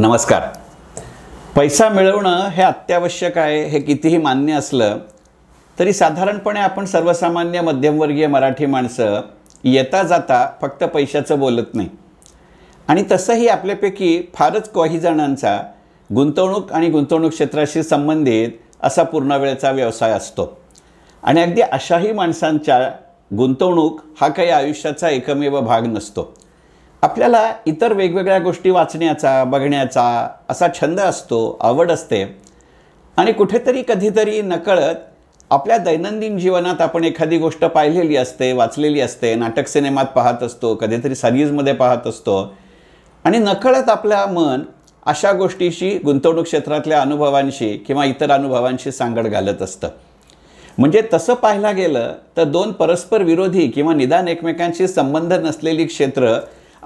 नमस्कार पैसा मिळवणं हे अत्यावश्यक आहे हे कितीही मान्य असलं तरी साधारणपणे आपण सर्वसामान्य मध्यमवर्गीय मराठी माणसं येता जाता फक्त पैशाचं बोलत नाही आणि तसंही आपल्यापैकी फारच काही जणांचा गुंतवणूक आणि गुंतवणूक क्षेत्राशी संबंधित असा पूर्णवेळचा व्यवसाय असतो आणि अगदी अशाही माणसांच्या गुंतवणूक हा काही आयुष्याचा एकमेव भाग नसतो आपल्याला इतर वेगवेगळ्या गोष्टी वाचण्याचा बघण्याचा असा छंद असतो आवड असते आणि कुठेतरी कधीतरी नकळत आपल्या दैनंदिन जीवनात आपण एखादी गोष्ट पाहिलेली असते वाचलेली असते नाटक सिनेमात पाहत असतो कधीतरी सिरीजमध्ये पाहत असतो आणि नकळत आपलं मन अशा गोष्टीशी गुंतवणूक क्षेत्रातल्या अनुभवांशी किंवा इतर अनुभवांशी सांगड घालत असतं म्हणजे तसं पाहायला गेलं तर दोन परस्पर विरोधी किंवा निदान एकमेकांशी संबंध नसलेली क्षेत्र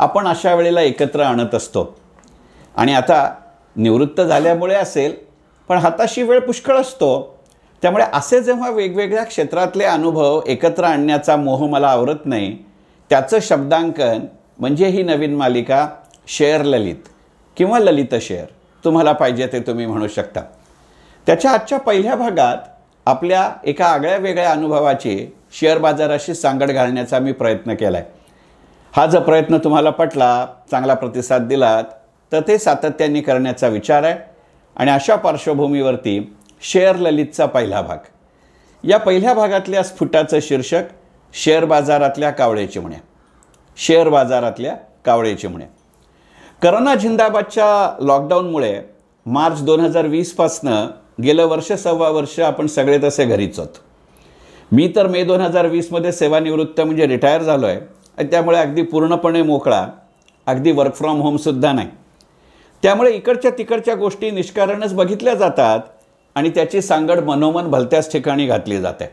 आपण अशा वेळेला एकत्र आणत असतो आणि आता निवृत्त झाल्यामुळे असेल पण हाताशी वेळ पुष्कळ असतो त्यामुळे असे जेव्हा वेगवेगळ्या क्षेत्रातले अनुभव एकत्र आणण्याचा मोह मला आवरत नाही त्याचं शब्दांकन म्हणजे ही नवीन मालिका शेअर ललित किंवा ललित शेअर तुम्हाला पाहिजे ते तुम्ही म्हणू शकता त्याच्या आजच्या पहिल्या भागात आपल्या एका आगळ्या वेगळ्या अनुभवाची शेअर बाजाराशी सांगड घालण्याचा मी प्रयत्न केला आहे हा जर प्रयत्न तुम्हाला पटला चांगला प्रतिसाद दिलात तर ते सातत्याने करण्याचा विचार आहे आणि अशा पार्श्वभूमीवरती शेअर ललितचा पहिला भाग या पहिल्या भागातल्या स्फुटाचं शीर्षक शेअर बाजारातल्या कावळे चिमण्या शेअर बाजारातल्या कावळे चिमण्या करोना झिंदाबादच्या लॉकडाऊनमुळे मार्च दोन हजार वीसपासनं गेलं वर्ष सव्वा वर्ष आपण सगळे तसे घरीच आहोत मी तर मे दोन हजार वीसमध्ये सेवानिवृत्त म्हणजे रिटायर झालो आहे त्यामुळे अगदी पूर्णपणे मोकळा अगदी वर्क फ्रॉम होमसुद्धा नाही त्यामुळे इकडच्या तिकडच्या गोष्टी निष्कारणच बघितल्या जातात आणि त्याची सांगड मनोमन भलत्याच ठिकाणी घातली जाते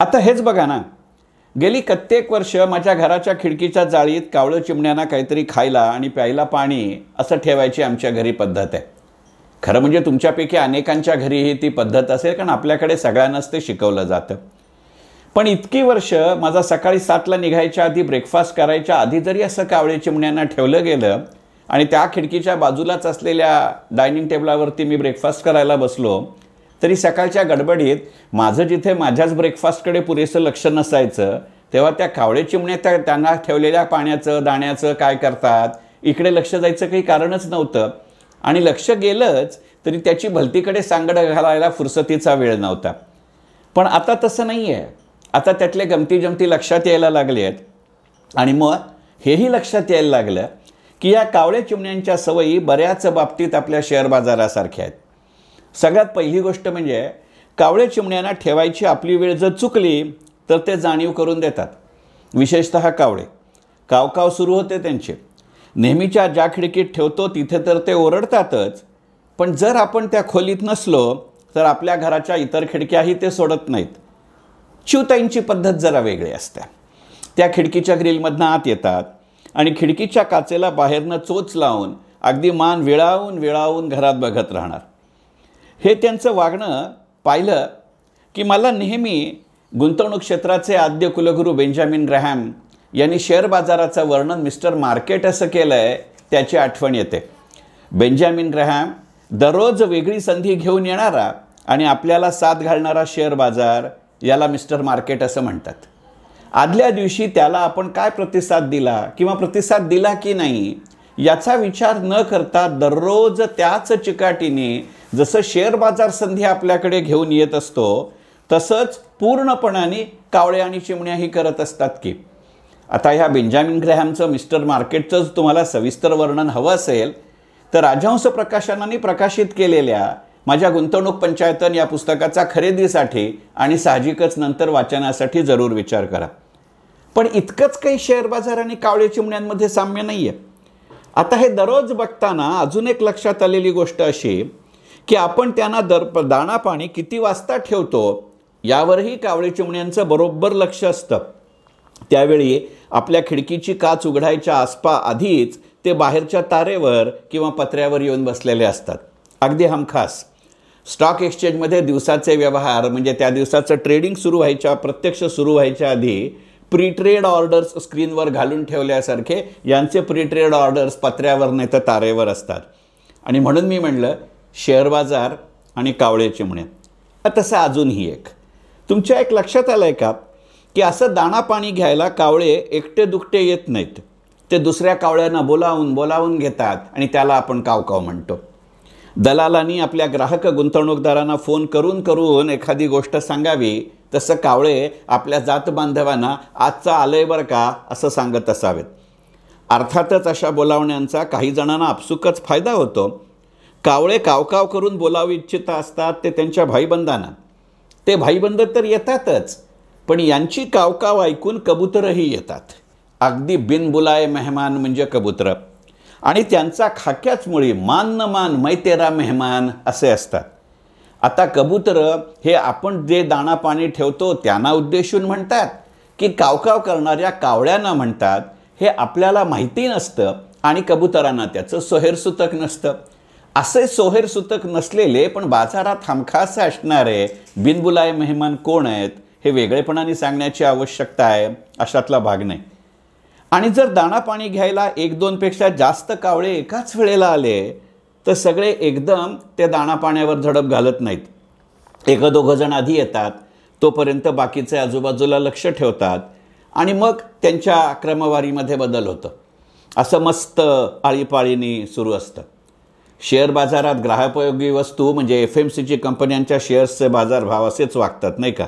आता हेच बघा ना गेली कित्येक वर्ष माझ्या घराच्या खिडकीच्या जाळीत कावळं चिमण्यांना काहीतरी खायला आणि प्यायला पाणी असं ठेवायची आमच्या घरी पद्धत आहे खरं म्हणजे तुमच्यापैकी अनेकांच्या घरी ही ती पद्धत असेल कारण आपल्याकडे सगळ्यांनाच ते शिकवलं जातं पण इतकी वर्ष माझा सकाळी सातला निघायच्या आधी ब्रेकफास्ट करायच्या आधी जरी असं कावळे चिमण्यांना ठेवलं गेलं आणि त्या खिडकीच्या बाजूलाच असलेल्या डायनिंग टेबलावरती मी ब्रेकफास्ट करायला बसलो तरी सकाळच्या गडबडीत माझं जिथे माझ्याच ब्रेकफास्टकडे पुरेसं लक्ष नसायचं तेव्हा त्या कावळे चिमण्या त्या त्यांना ठेवलेल्या पाण्याचं दाण्याचं काय करतात इकडे लक्ष जायचं काही कारणच नव्हतं आणि लक्ष गेलंच तरी त्याची भलतीकडे सांगड घालायला फुरसतीचा वेळ नव्हता पण आता तसं नाही आहे आता त्यातल्या गमती जमती लक्षात यायला लागले आहेत आणि मग हेही लक्षात यायला लागलं की या कावळे चिमण्यांच्या सवयी बऱ्याच बाबतीत आपल्या शेअर बाजारासारख्या आहेत सगळ्यात पहिली गोष्ट म्हणजे कावळे चिमण्यांना ठेवायची आपली वेळ जर चुकली तर ते जाणीव करून देतात विशेषत कावळे कावकाव सुरू होते त्यांचे नेहमीच्या ज्या खिडकीत ठेवतो तिथे तर ते ओरडतातच पण जर आपण त्या खोलीत नसलो तर आपल्या घराच्या इतर खिडक्याही ते सोडत नाहीत शिवताईंची पद्धत जरा वेगळी असते त्या खिडकीच्या ग्रिलमधनं आत येतात आणि खिडकीच्या काचेला बाहेरनं चोच लावून अगदी मान विळावून विळावून घरात बघत राहणार हे त्यांचं वागणं पाहिलं की मला नेहमी गुंतवणूक क्षेत्राचे आद्य कुलगुरू बेंजामिन ग्रॅहॅम यांनी शेअर बाजाराचं वर्णन मिस्टर मार्केट असं केलं आहे त्याची आठवण येते बेंजामिन ग्रॅहॅम दररोज वेगळी संधी घेऊन येणारा आणि आपल्याला साथ घालणारा शेअर बाजार याला मिस्टर मार्केट असं म्हणतात आदल्या दिवशी त्याला आपण काय प्रतिसाद दिला किंवा प्रतिसाद दिला की नाही याचा विचार न करता दररोज त्याच चिकाटीने जसं शेअर बाजार संधी आपल्याकडे घेऊन येत असतो तसंच पूर्णपणाने कावळे आणि चिमण्याही करत असतात की आता ह्या बेंजामिन ग्रॅहमचं मिस्टर मार्केटचं तुम्हाला सविस्तर वर्णन हवं असेल तर राजहंस प्रकाशनाने प्रकाशित केलेल्या माझ्या गुंतवणूक पंचायतन या पुस्तकाचा खरेदीसाठी आणि साहजिकच नंतर वाचनासाठी जरूर विचार करा पण इतकंच काही शेअर बाजार आणि कावळे चिमण्यांमध्ये साम्य नाही आहे आता हे दररोज बघताना अजून एक लक्षात आलेली गोष्ट अशी की आपण त्यांना दर दाणा पाणी किती वाजता ठेवतो यावरही कावळे चिमण्यांचं बरोबर लक्ष असतं त्यावेळी आपल्या खिडकीची काच उघडायच्या आसपा आधीच ते बाहेरच्या तारेवर किंवा पत्र्यावर येऊन बसलेले असतात अगदी हमखास स्टॉक एक्सचेंजमध्ये दिवसाचे व्यवहार म्हणजे त्या दिवसाचं ट्रेडिंग सुरू व्हायच्या प्रत्यक्ष सुरू व्हायच्या आधी प्री ट्रेड ऑर्डर्स स्क्रीनवर घालून ठेवल्यासारखे यांचे प्री ट्रेड ऑर्डर्स पत्र्यावर नाही तर तारेवर असतात आणि म्हणून मी म्हणलं शेअर बाजार आणि कावळे चिमणे तसं अजूनही एक तुमच्या एक लक्षात आलं का की असं दाणा पाणी घ्यायला कावळे एकटे दुकटे येत नाहीत ते दुसऱ्या कावळ्यांना बोलावून बोलावून घेतात आणि त्याला आपण कावकाव म्हणतो दलालांनी आपल्या ग्राहक गुंतवणूकदारांना फोन करून करून एखादी गोष्ट सांगावी तसं कावळे आपल्या जातबांधवांना आजचा आलंय बरं का असं सांगत असावेत अर्थातच अशा बोलावण्यांचा काही जणांना आपसुकच फायदा होतो कावळे कावकाव करून बोलावू इच्छित असतात ते त्यांच्या भाईबंदांना ते भाईबंद तर येतातच पण यांची कावकाव ऐकून कबूतरही येतात अगदी बिनबुलाय मेहमान म्हणजे कबूतरं आणि त्यांचा खाक्याचमुळे मान न मान मैतेरा मेहमान असे असतात आता कबुतर हे आपण जे दाणा पाणी ठेवतो त्यांना उद्देशून म्हणतात की कावकाव करणाऱ्या कावळ्यांना म्हणतात हे आपल्याला माहिती नसतं आणि कबुतरांना त्याचं सोहेरसूतक नसतं असे सोहेरसूतक नसलेले पण बाजारात हमखास असणारे बिनबुलाय मेहमान कोण आहेत हे वेगळेपणाने सांगण्याची आवश्यकता आहे अशातला भाग नाही आणि जर दाणा पाणी घ्यायला एक दोनपेक्षा जास्त कावळे एकाच वेळेला आले तर सगळे एकदम ते दाणा पाण्यावर झडप घालत नाहीत एक दोघं जण आधी येतात तोपर्यंत बाकीचे आजूबाजूला लक्ष ठेवतात आणि मग त्यांच्या क्रमवारीमध्ये बदल होतं असं मस्त आळीपाळीने सुरू असतं शेअर बाजारात ग्राहकोपयोगी वस्तू म्हणजे एफ एम सीची कंपन्यांच्या शेअर्सचे भाव असेच वागतात नाही का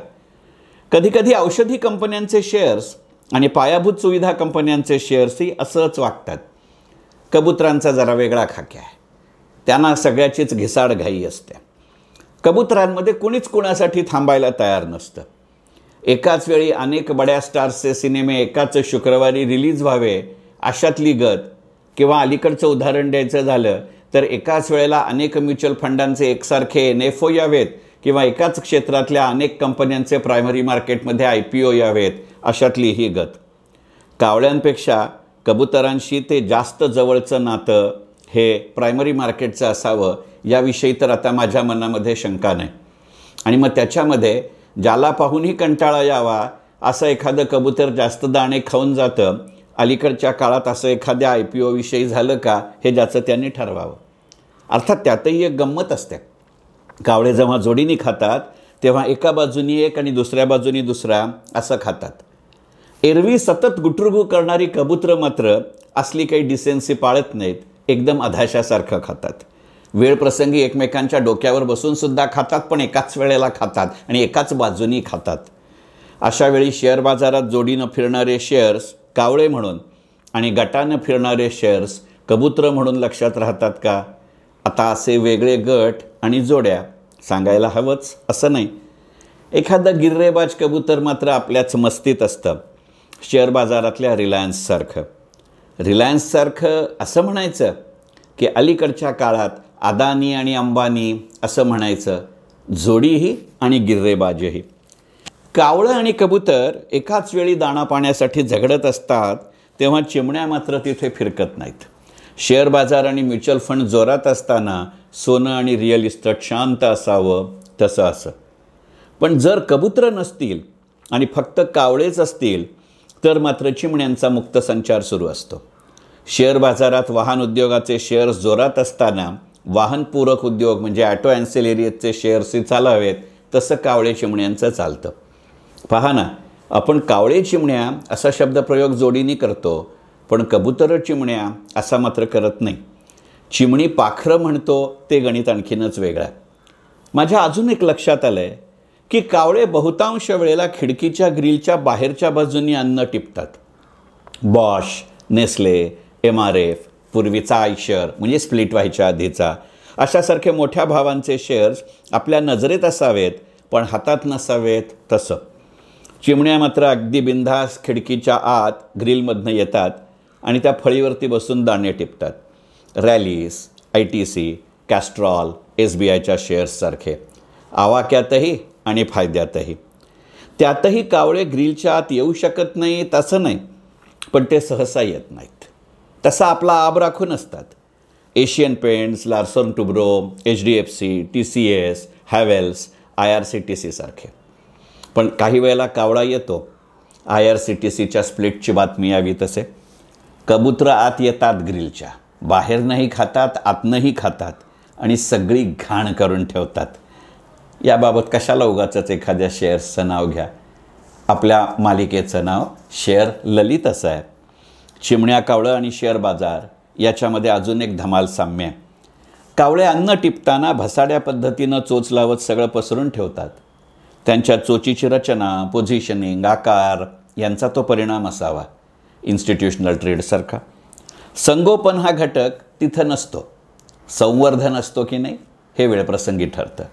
कधीकधी औषधी कंपन्यांचे शेअर्स आणि पायाभूत सुविधा कंपन्यांचे शेअर्सही असंच वागतात कबुतरांचा जरा वेगळा खाक्या आहे त्यांना सगळ्याचीच घिसाड घाई असते कबुतरांमध्ये कोणीच कोणासाठी थांबायला तयार नसतं एकाच वेळी अनेक बड्या स्टार्सचे सिनेमे एकाच शुक्रवारी रिलीज व्हावे अशातली गत किंवा अलीकडचं उदाहरण द्यायचं झालं तर एकाच वेळेला अनेक म्युच्युअल फंडांचे एकसारखे एन एफ ओ यावेत किंवा एकाच क्षेत्रातल्या अनेक कंपन्यांचे प्रायमरी मार्केटमध्ये आय पी ओ यावेत अशातली ही गत कावळ्यांपेक्षा कबुतरांशी ते जास्त जवळचं नातं हे प्रायमरी मार्केटचं असावं याविषयी तर आता माझ्या मनामध्ये शंका नाही आणि मग त्याच्यामध्ये ज्याला पाहूनही कंटाळा यावा असं एखादं कबूतर जास्त दाणे खाऊन जातं अलीकडच्या काळात असं एखाद्या आय पी ओविषयी झालं का हे ज्याचं त्यांनी ठरवावं अर्थात त्यातही एक गंमत असते कावळे जेव्हा जोडीने खातात तेव्हा एका बाजूनी एक आणि दुसऱ्या बाजूनी दुसरा असं खातात एरवी सतत गुटुरगू करणारी कबूतरं मात्र असली काही डिसेन्सी पाळत नाहीत एकदम अधाशासारखं खातात वेळप्रसंगी एकमेकांच्या डोक्यावर बसूनसुद्धा खातात पण एकाच वेळेला खातात आणि एकाच बाजूनी खातात अशावेळी शेअर बाजारात जोडीनं फिरणारे शेअर्स कावळे म्हणून आणि गटानं फिरणारे शेअर्स कबूतरं म्हणून लक्षात राहतात का आता असे वेगळे गट आणि जोड्या सांगायला हवंच असं नाही एखादा गिर्रेबाज कबूतर मात्र आपल्याच मस्तीत असतं शेअर बाजारातल्या रिलायन्ससारखं रिलायन्ससारखं असं म्हणायचं की अलीकडच्या काळात अदानी आणि अंबानी असं म्हणायचं जोडीही आणि गिर्रेबाजही कावळं आणि कबूतर एकाच वेळी दाणा पाण्यासाठी झगडत असतात तेव्हा चिमण्या मात्र तिथे फिरकत नाहीत शेअर बाजार आणि म्युच्युअल फंड जोरात असताना सोनं आणि रिअल इस्टेट शांत असावं तसं असं पण जर कबूतर नसतील आणि फक्त कावळेच असतील तर मात्र चिमण्यांचा मुक्त संचार सुरू असतो शेअर बाजारात वाहन उद्योगाचे शेअर्स जोरात असताना वाहनपूरक उद्योग म्हणजे ॲटो ॲन्सिलेरियसचे शेअर्सही चालावेत तसं कावळे चिमण्यांचं चालतं पहा ना आपण कावळे चिमण्या असा शब्दप्रयोग जोडीने करतो पण कबुतर चिमण्या असा मात्र करत नाही चिमणी पाखरं म्हणतो ते गणित आणखीनच वेगळं आहे माझ्या अजून एक लक्षात आलं आहे की कावळे बहुतांश वेळेला खिडकीच्या ग्रिलच्या बाहेरच्या बाजूनी अन्न टिपतात Bosch Nestle M R F पूर्वीचा आयशर म्हणजे स्प्लिट व्हायच्या आधीचा अशासारखे मोठ्या भावांचे शेअर्स आपल्या नजरेत असावेत पण हातात नसावेत तसं चिमण्या मात्र अगदी बिनधास खिडकीच्या आत ग्रीलमधनं येतात आणि त्या फळीवरती बसून दाणे टिपतात Rallis I T C Castrol S B आयच्या शेअर्ससारखे आवाक्यातही आणि फायद्यातही त्यातही कावळे ग्रीलच्या आत येऊ शकत नाहीत असं नाही पण ते सहसा येत नाहीत तसा आपला आब राखून असतात Asian Paints Larsen Toubro H D F C T C S Havells I R C T सीसारखे पण काही वेळेला कावळा येतो आय आर सी टी सीच्या स्प्लिटची बातमी यावी तसे कबूतर आत येतात ग्रिलच्या बाहेरनंही खातात आतनंही खातात आणि सगळी घाण करून ठेवतात याबाबत कशाला उगाचंच एखाद्या शेअर्सचं नाव घ्या आपल्या मालिकेचं नाव शेअर ललित असं आहे चिमण्या कावळं आणि शेअर बाजार याच्यामध्ये अजून एक धमाल साम्य आहे कावळे अन्न टिपताना भसाड्या पद्धतीनं चोच लावत सगळं पसरून ठेवतात त्यांच्या चोचीची रचना पोझिशनिंग आकार यांचा तो परिणाम असावा इन्स्टिट्यूशनल ट्रेडसारखा संगोपन हा घटक तिथं नसतो संवर्धन असतो की नाही हे वेळप्रसंगी ठरतं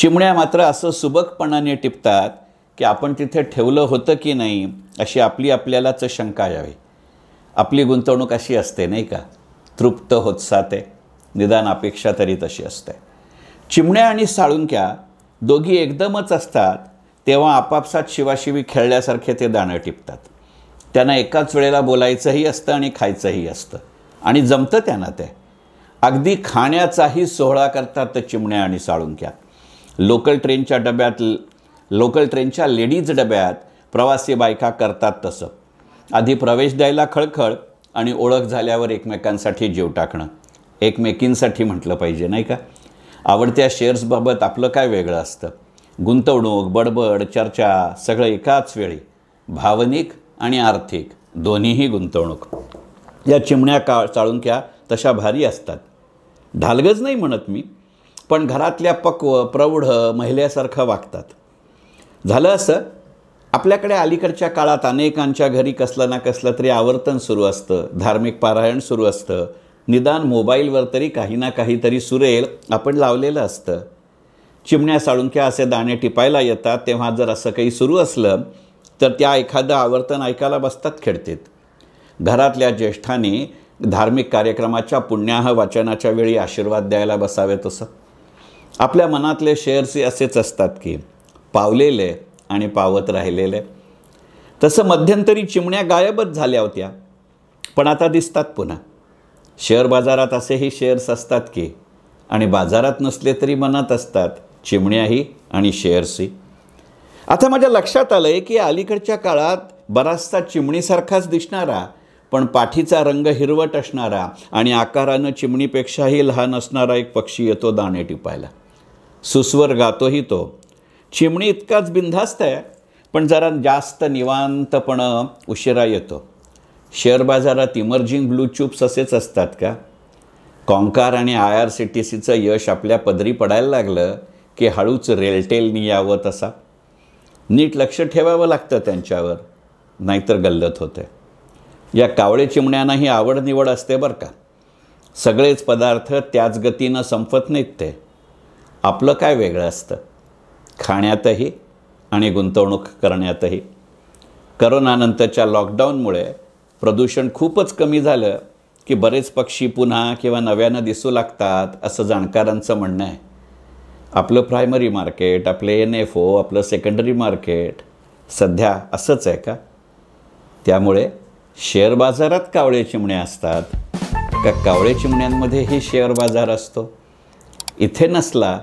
चिमण्या मात्र असं सुबकपणाने टिपतात की आपण तिथे ठेवलं होतं की नाही अशी आपली आपल्यालाच शंका यावी आपली गुंतवणूक अशी असते नाही का तृप्त होत साते निदान अपेक्षा तरी तशी असते चिमण्या आणि साळुंक्या दोघी एकदमच असतात तेव्हा आपापसात शिवाशिवी खेळल्यासारखे ते दाणं टिपतात त्यांना एकाच वेळेला बोलायचंही असतं आणि खायचंही असतं आणि जमतं त्यांना ते अगदी खाण्याचाही सोहळा करतात तर चिमण्या आणि साळुंक्या लोकल ट्रेनच्या डब्यात लोकल ट्रेनच्या लेडीज डब्यात प्रवासी बायका करतात तसं आधी प्रवेश द्यायला खळखळ आणि ओळख झाल्यावर एकमेकांसाठी जीव टाकणं एकमेकींसाठी म्हटलं पाहिजे नाही का आवडत्या शेअर्सबाबत आपलं काय वेगळं असतं गुंतवणूक बडबड चर्चा सगळं एकाच वेळी भावनिक आणि आर्थिक दोन्हीही गुंतवणूक या चिमण्या का चाळुंक्या तशा भारी असतात ढालगज नाही म्हणत मी पण घरातल्या पक्व प्रौढ महिल्यासारखं वागतात झालं असं आपल्याकडे अलीकडच्या काळात अनेकांच्या घरी कसलं ना कसलं तरी आवर्तन सुरू असतं धार्मिक पारायण सुरू असतं निदान मोबाईलवर तरी काही ना काहीतरी सुरेल आपण लावलेलं असतं चिमण्या साळुंक्या असे दाणे टिपायला येतात तेव्हा जर असं काही सुरू असलं तर त्या एखादं आवर्तन ऐकायला बसतात खेळतात घरातल्या ज्येष्ठाने धार्मिक कार्यक्रमाच्या पुण्याह वाचनाच्या वेळी आशीर्वाद द्यायला बसावे असं आपल्या मनातले शेअर्सही असेच असतात की पावलेले आणि पावत राहिलेले तसं मध्यंतरी चिमण्या गायबच झाल्या होत्या पण आता दिसतात पुन्हा शेअर बाजारात असेही शेअर्स असतात की आणि बाजारात नसले तरी मनात असतात चिमण्याही आणि शेअर्सही आता माझ्या लक्षात आलं आहे की अलीकडच्या काळात बराचसा चिमणीसारखाच दिसणारा पण पाठीचा रंग हिरवट असणारा आणि आकारानं चिमणीपेक्षाही लहान असणारा एक पक्षी येतो दाणे टिपायला सुस्वर गातोही तो चिमणी इतकाच बिनधास्त आहे पण जरा जास्त निवांतपणं उशिरा येतो शेअर बाजारात इमर्जिंग ब्लू चूप्स असेच असतात का कॉंकार आणि आय आर सी टी सीचं यश आपल्या पदरी पडायला लागलं की हळूच रेलटेलनी यावं तसा नीट लक्ष ठेवावं लागतं त्यांच्यावर नाहीतर गल्लत होते या कावळे चिमण्यांनाही आवड निवड असते बरं का सगळेच पदार्थ त्याच गतीनं संपत नाहीत ते आपलं काय वेगळं असतं खाण्यातही आणि गुंतवणूक करण्यातही करोनानंतरच्या लॉकडाऊनमुळे प्रदूषण खूपच कमी झालं की बरेच पक्षी पुन्हा किंवा नव्यानं दिसू लागतात असं जाणकारांचं म्हणणं आहे आपलं प्रायमरी मार्केट आपले एन एफ ओ आपलं सेकंडरी मार्केट सध्या असंच आहे का त्यामुळे शेअर बाजारात कावळे चिमणे असतात का कावळे चिमण्यांमध्येही शेअर बाजार असतो इथे नसला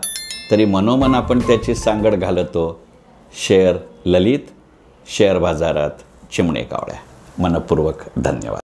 तरी मनोमन आपण त्याची सांगड घालतो शेअर ललित शेअर बाजारात चिमणे कावळ्या मनपूर्वक धन्यवाद